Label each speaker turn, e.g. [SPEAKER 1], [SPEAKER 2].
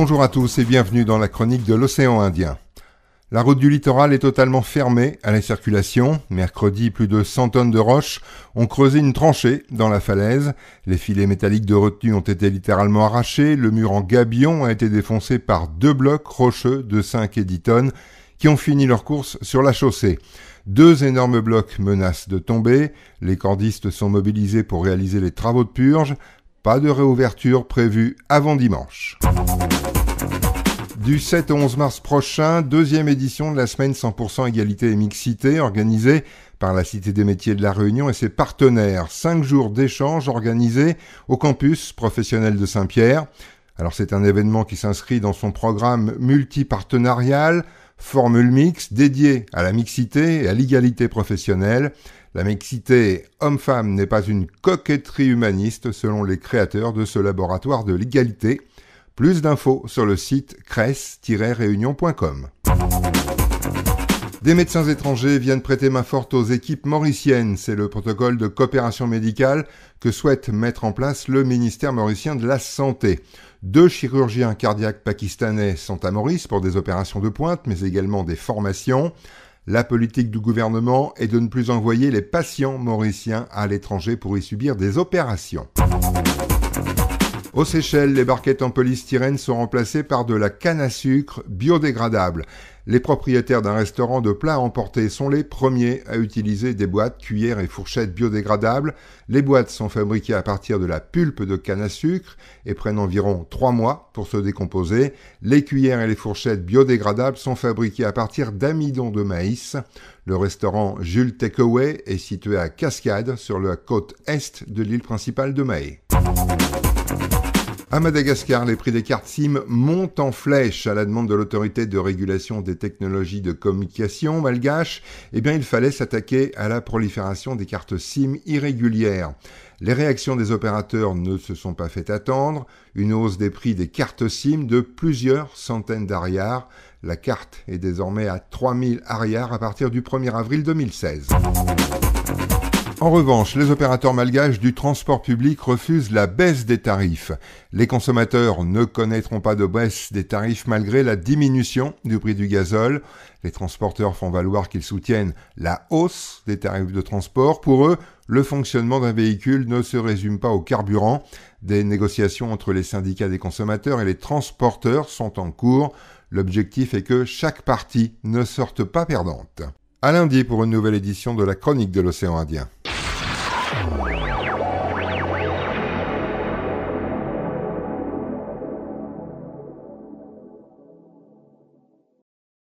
[SPEAKER 1] Bonjour à tous et bienvenue dans la chronique de l'océan Indien. La route du littoral est totalement fermée à la circulation. Mercredi, plus de 100 tonnes de roches ont creusé une tranchée dans la falaise. Les filets métalliques de retenue ont été littéralement arrachés. Le mur en gabion a été défoncé par deux blocs rocheux de 5 et 10 tonnes qui ont fini leur course sur la chaussée. Deux énormes blocs menacent de tomber. Les cordistes sont mobilisés pour réaliser les travaux de purge. Pas de réouverture prévue avant dimanche du 7 au 11 mars prochain, deuxième édition de la semaine 100% égalité et mixité organisée par la Cité des métiers de la Réunion et ses partenaires. Cinq jours d'échange organisés au campus professionnel de Saint-Pierre. Alors c'est un événement qui s'inscrit dans son programme multipartenarial, formule Mix dédié à la mixité et à l'égalité professionnelle. La mixité homme-femme n'est pas une coquetterie humaniste selon les créateurs de ce laboratoire de l'égalité. Plus d'infos sur le site cress réunioncom Des médecins étrangers viennent prêter main forte aux équipes mauriciennes. C'est le protocole de coopération médicale que souhaite mettre en place le ministère mauricien de la Santé. Deux chirurgiens cardiaques pakistanais sont à Maurice pour des opérations de pointe, mais également des formations. La politique du gouvernement est de ne plus envoyer les patients mauriciens à l'étranger pour y subir des opérations. Aux Seychelles, les barquettes en polystyrène sont remplacées par de la canne à sucre biodégradable. Les propriétaires d'un restaurant de plats emportés sont les premiers à utiliser des boîtes, cuillères et fourchettes biodégradables. Les boîtes sont fabriquées à partir de la pulpe de canne à sucre et prennent environ 3 mois pour se décomposer. Les cuillères et les fourchettes biodégradables sont fabriquées à partir d'amidon de maïs. Le restaurant Jules Takeaway est situé à Cascade sur la côte est de l'île principale de Mahé. À Madagascar, les prix des cartes SIM montent en flèche à la demande de l'autorité de régulation des technologies de communication malgache. Eh bien, il fallait s'attaquer à la prolifération des cartes SIM irrégulières. Les réactions des opérateurs ne se sont pas fait attendre. Une hausse des prix des cartes SIM de plusieurs centaines d'ariars. La carte est désormais à 3000 arrières à partir du 1er avril 2016. En revanche, les opérateurs malgaches du transport public refusent la baisse des tarifs. Les consommateurs ne connaîtront pas de baisse des tarifs malgré la diminution du prix du gazole. Les transporteurs font valoir qu'ils soutiennent la hausse des tarifs de transport. Pour eux, le fonctionnement d'un véhicule ne se résume pas au carburant. Des négociations entre les syndicats des consommateurs et les transporteurs sont en cours. L'objectif est que chaque partie ne sorte pas perdante. À lundi pour une nouvelle édition de la Chronique de l'océan Indien. Thank